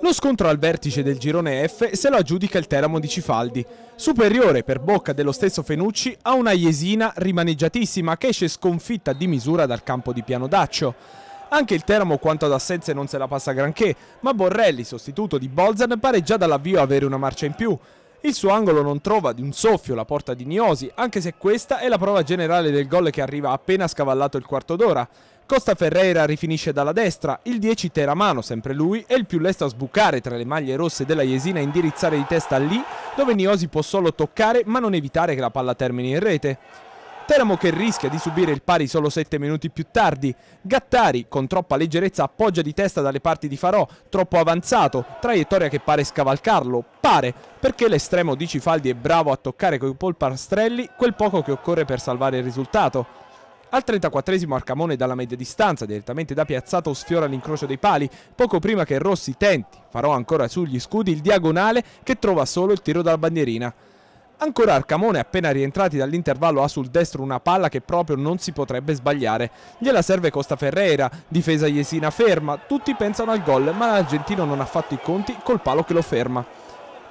Lo scontro al vertice del girone F se lo aggiudica il Teramo di Cifaldi, superiore per bocca dello stesso Fenucci a una Iesina rimaneggiatissima che esce sconfitta di misura dal campo di Piano Daccio. Anche il Teramo quanto ad assenze non se la passa granché, ma Borrelli, sostituto di Bolzan, pare già dall'avvio avere una marcia in più. Il suo angolo non trova di un soffio la porta di Niosi, anche se questa è la prova generale del gol che arriva appena scavallato il quarto d'ora. Costa Ferreira rifinisce dalla destra, il 10 Teramano, sempre lui, è il più lesto a sbucare tra le maglie rosse della Jesina e indirizzare di testa lì, dove Niosi può solo toccare ma non evitare che la palla termini in rete. Teramo che rischia di subire il pari solo 7 minuti più tardi. Gattari, con troppa leggerezza, appoggia di testa dalle parti di Farò, troppo avanzato, traiettoria che pare scavalcarlo. Pare, perché l'estremo di Cifaldi è bravo a toccare coi polpastrelli quel poco che occorre per salvare il risultato. Al 34esimo Arcamone dalla media distanza, direttamente da piazzato, sfiora l'incrocio dei pali, poco prima che Rossi tenti, farò ancora sugli scudi, il diagonale che trova solo il tiro dalla bandierina. Ancora Arcamone, appena rientrati dall'intervallo, ha sul destro una palla che proprio non si potrebbe sbagliare. Gliela serve Costa Ferreira, difesa Jesina ferma, tutti pensano al gol, ma l'Argentino non ha fatto i conti col palo che lo ferma.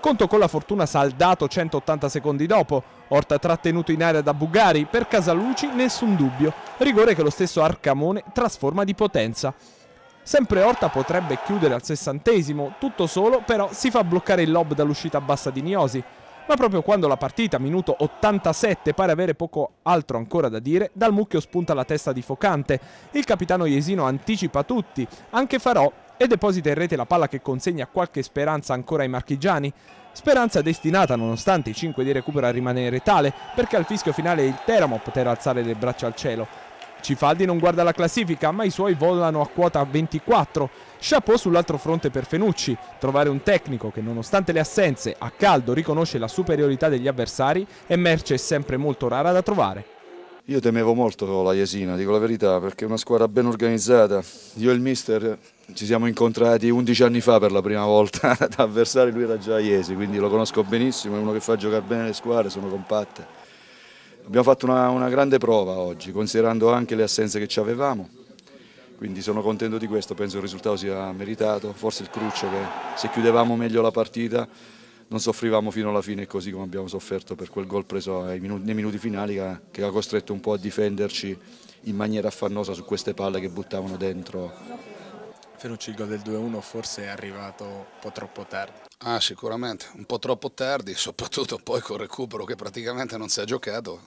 Conto con la fortuna saldato 180 secondi dopo. Orta trattenuto in area da Bugari, per Casalucci nessun dubbio. Rigore che lo stesso Arcamone trasforma di potenza. Sempre Orta potrebbe chiudere al sessantesimo, tutto solo però si fa bloccare il lob dall'uscita bassa di Niosi. Ma proprio quando la partita, minuto 87, pare avere poco altro ancora da dire, dal mucchio spunta la testa di Focante. Il capitano Iesino anticipa tutti, anche Farò e deposita in rete la palla che consegna qualche speranza ancora ai marchigiani. Speranza destinata, nonostante i 5 di recupero, a rimanere tale, perché al fischio finale il Teramo poter alzare le braccia al cielo. Cifaldi non guarda la classifica, ma i suoi volano a quota 24. Chapeau sull'altro fronte per Fenucci. Trovare un tecnico che, nonostante le assenze, a caldo riconosce la superiorità degli avversari è merce sempre molto rara da trovare. Io temevo molto la Jesina, dico la verità, perché è una squadra ben organizzata. Io e il mister ci siamo incontrati 11 anni fa per la prima volta ad avversario, lui era già a Iesi, quindi lo conosco benissimo, è uno che fa giocare bene le squadre, sono compatte. Abbiamo fatto una, una grande prova oggi, considerando anche le assenze che ci avevamo, quindi sono contento di questo, penso il risultato sia meritato, forse il cruccio che se chiudevamo meglio la partita non soffrivamo fino alla fine così come abbiamo sofferto per quel gol preso minuti, nei minuti finali che, che ha costretto un po' a difenderci in maniera affannosa su queste palle che buttavano dentro. Fenucci il gol del 2-1 forse è arrivato un po' troppo tardi. Ah sicuramente, un po' troppo tardi, soprattutto poi col recupero che praticamente non si è giocato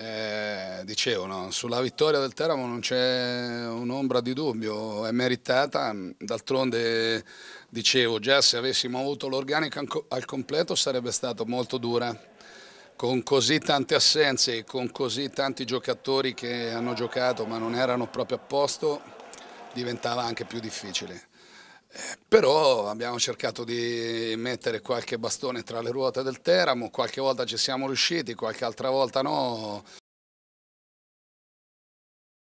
eh, dicevano, sulla vittoria del Teramo non c'è un'ombra di dubbio, è meritata, d'altronde dicevo già se avessimo avuto l'organico al completo sarebbe stato molto dura, con così tante assenze, e con così tanti giocatori che hanno giocato ma non erano proprio a posto, diventava anche più difficile però abbiamo cercato di mettere qualche bastone tra le ruote del Teramo, qualche volta ci siamo riusciti, qualche altra volta no,